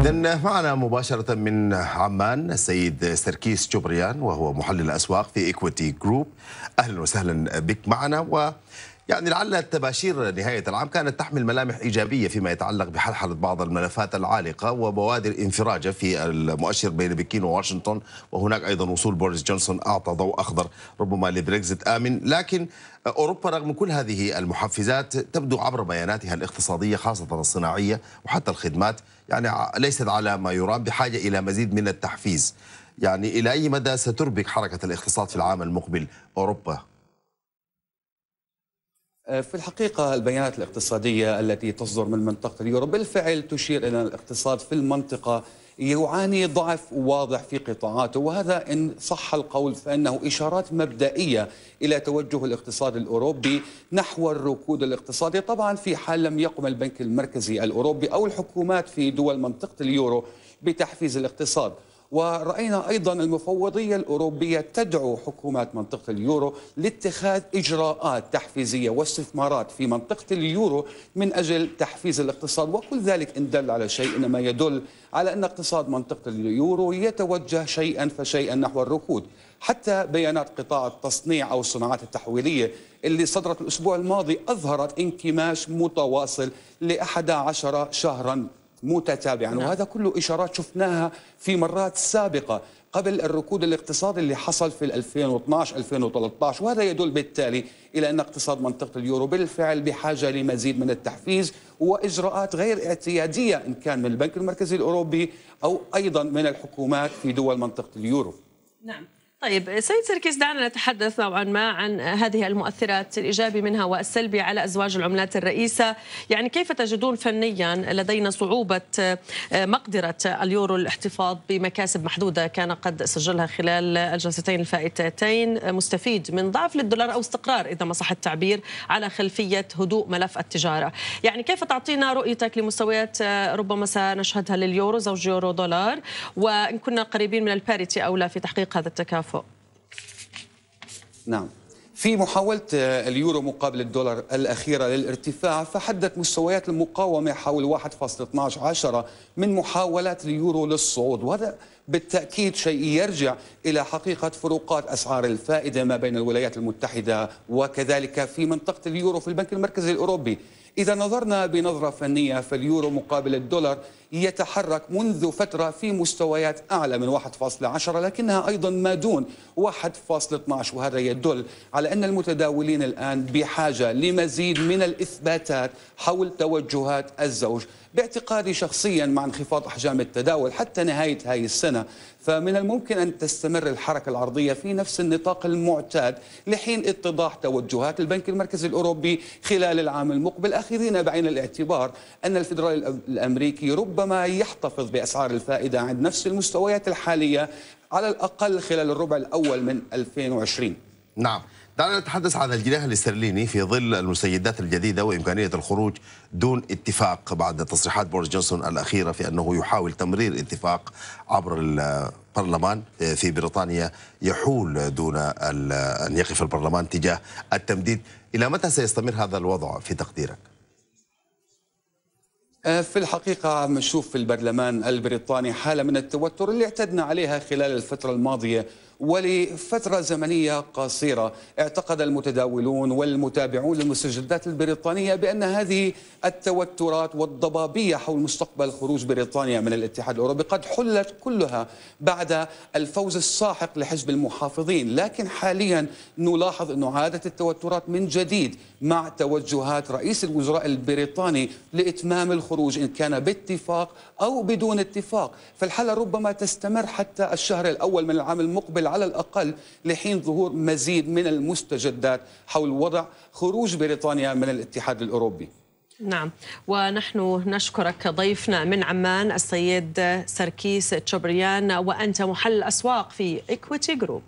إذا معنا مباشرة من عمان السيد سركيس جبريان وهو محلل الأسواق في إيكويتي جروب أهلا وسهلا بك معنا و يعني لعل التباشير نهاية العام كانت تحمل ملامح إيجابية فيما يتعلق بحلحلة بعض الملفات العالقة وبوادر انفراجة في المؤشر بين بكين وواشنطن وهناك أيضا وصول بوريس جونسون أعطى ضوء أخضر ربما لبريكزت آمن لكن أوروبا رغم كل هذه المحفزات تبدو عبر بياناتها الاقتصادية خاصة الصناعية وحتى الخدمات يعني ليست على ما يرام بحاجة إلى مزيد من التحفيز يعني إلى أي مدى ستربك حركة الاقتصاد في العام المقبل أوروبا آه، في الحقيقة البيانات الاقتصادية التي تصدر من منطقة اليورو بالفعل تشير إلى الاقتصاد في المنطقة يعاني ضعف واضح في قطاعاته وهذا إن صح القول فإنه إشارات مبدئية إلى توجه الاقتصاد الأوروبي نحو الركود الاقتصادي طبعا في حال لم يقم البنك المركزي الأوروبي أو الحكومات في دول منطقة اليورو بتحفيز الاقتصاد ورأينا أيضا المفوضية الأوروبية تدعو حكومات منطقة اليورو لاتخاذ إجراءات تحفيزية واستثمارات في منطقة اليورو من أجل تحفيز الاقتصاد وكل ذلك إن دل على شيء إنما يدل على أن اقتصاد منطقة اليورو يتوجه شيئا فشيئا نحو الركود حتى بيانات قطاع التصنيع أو الصناعات التحويلية اللي صدرت الأسبوع الماضي أظهرت انكماش متواصل لأحد عشر شهرا متتابعا نعم. وهذا كله إشارات شفناها في مرات سابقة قبل الركود الاقتصادي اللي حصل في 2012 2013 وهذا يدل بالتالي الى ان اقتصاد منطقه اليورو بالفعل بحاجه لمزيد من التحفيز واجراءات غير اعتياديه ان كان من البنك المركزي الاوروبي او ايضا من الحكومات في دول منطقه اليورو. نعم. طيب سيد سركيس دعنا نتحدث نوعا ما عن هذه المؤثرات الإيجابي منها والسلبي على أزواج العملات الرئيسة يعني كيف تجدون فنيا لدينا صعوبة آه، مقدرة اليورو الاحتفاظ بمكاسب محدودة كان قد سجلها خلال الجلستين الفائتتين مستفيد من ضعف للدولار أو استقرار إذا ما صح التعبير على خلفية هدوء ملف التجارة يعني كيف تعطينا رؤيتك لمستويات آه، ربما سنشهدها لليورو زوج يورو دولار وإن كنا قريبين من الباريتي أو لا في تحقيق هذا التكافؤ الحلفاء نعم في محاولة آه، اليورو مقابل الدولار الأخيرة للارتفاع فحدت مستويات المقاومة حول 1.12 من محاولات اليورو للصعود وهذا بالتأكيد شيء يرجع إلى حقيقة فروقات أسعار الفائدة ما بين الولايات المتحدة وكذلك في منطقة اليورو في البنك المركزي الأوروبي إذا نظرنا بنظرة فنية فاليورو مقابل الدولار يتحرك منذ فترة في مستويات أعلى من 1.10 لكنها أيضا ما دون 1.12 وهذا يدل على أن المتداولين الآن بحاجة لمزيد من الإثباتات حول توجهات الزوج باعتقادي شخصيا مع انخفاض أحجام التداول حتى نهاية هذه السنة فمن الممكن أن تستمر الحركة العرضية في نفس النطاق المعتاد لحين اتضاح توجهات البنك المركزي الأوروبي خلال العام المقبل أخذين بعين الاعتبار أن الفدرالي الأمريكي ربما ربما يحتفظ بأسعار الفائدة عند نفس المستويات الحالية على الأقل خلال الربع الأول من 2020 نعم دعنا نتحدث عن الجناح الاسترليني في ظل المسيدات الجديده وامكانيه الخروج دون اتفاق بعد تصريحات بوريس جونسون الاخيره في انه يحاول تمرير اتفاق عبر البرلمان آه، في بريطانيا يحول دون ان يقف البرلمان تجاه التمديد الى متى سيستمر هذا الوضع في تقديرك؟ آه، في الحقيقة نشوف في البرلمان البريطاني حالة من التوتر اللي اعتدنا عليها خلال الفترة الماضية ولفترة زمنية قصيرة اعتقد المتداولون والمتابعون للمستجدات البريطانية بأن هذه التوترات والضبابية حول مستقبل خروج بريطانيا من الاتحاد الأوروبي قد حلت كلها بعد الفوز الساحق لحزب المحافظين لكن حاليا نلاحظ أن عادت التوترات من جديد مع توجهات رئيس الوزراء البريطاني لإتمام الخروج إن كان باتفاق أو بدون اتفاق فالحالة ربما تستمر حتى الشهر الأول من العام المقبل على الأقل لحين ظهور مزيد من المستجدات حول وضع خروج بريطانيا من الاتحاد الأوروبي نعم ونحن نشكرك ضيفنا من عمان السيد سركيس تشبريان وأنت محل أسواق في إكويتي جروب